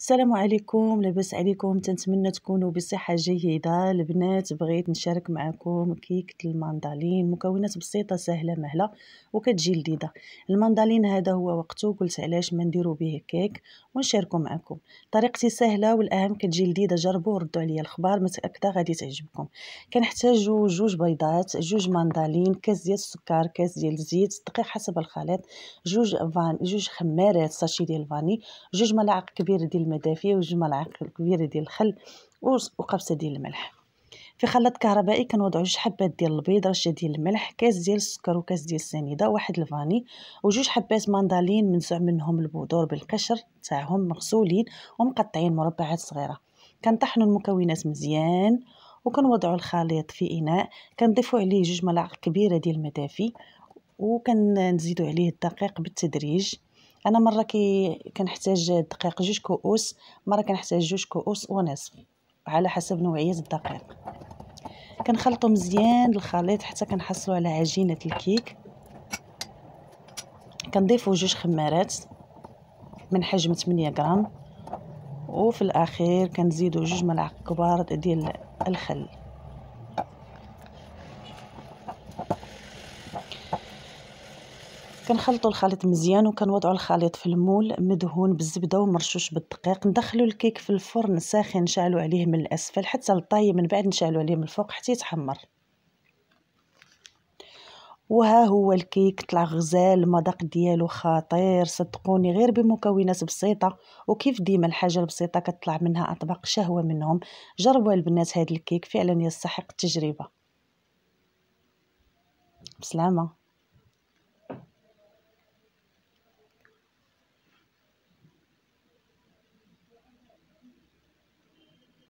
السلام عليكم لاباس عليكم تنتمنى تكونوا بصحه جيده البنات بغيت نشارك معكم كيكه الماندالين مكونات بسيطه سهله مهله وكتجي لذيذه الماندالين هذا هو وقته قلت علاش ما نديرو به كيك ونشاركو معكم طريقتي سهله والاهم كتجي لذيذه جربوا وردوا عليا الخبار متاكده غادي تعجبكم كنحتاجو جوج بيضات جوج ماندالين كاس ديال السكر كاس ديال الزيت الدقيق حسب الخليط جوج فان جوج خمارات ساشي ديال الفاني جوج ملاعق كبيره ديال المدافئ وجمع وجمه الكبيره ديال الخل وقبسه ديال الملح في خلاط كهربائي كنوضعو جوج حبات ديال البيض رشه ديال الملح كاس ديال السكر وكاس ديال السنيده واحد الفاني وجوج حبات ماندالين منزوع منهم البودور بالقشر تاعهم مغسولين ومقطعين مربعات صغيره كنطحنوا المكونات مزيان وكنوضعوا الخليط في اناء كنضيفوا عليه جوج ملاعق كبيره ديال المدافي وكنزيدوا عليه الدقيق بالتدريج انا مره كي كنحتاج الدقيق جوج كؤوس مره كنحتاج جوج كؤوس ونصف على حسب نوعيه الدقيق كنخلطو مزيان الخليط حتى كنحصلو على عجينه الكيك كنضيفو جوج خمارات من حجم 8 غرام وفي الاخير كنزيدو جوج ملاعق كبار ديال الخل كنخلطوا الخليط مزيان وكنوضعوا الخليط في المول مدهون بالزبده ومرشوش بالدقيق ندخلوا الكيك في الفرن ساخن نشعلوا عليه من الاسفل حتى للطاي من بعد نشعلوا عليه من الفوق حتى يتحمر وها هو الكيك طلع غزال المذاق ديالو خطير صدقوني غير بمكونات بسيطه وكيف ديما الحاجه البسيطه كتطلع منها اطباق شهوه منهم جربوا البنات هذا الكيك فعلا يستحق التجربه بسلامه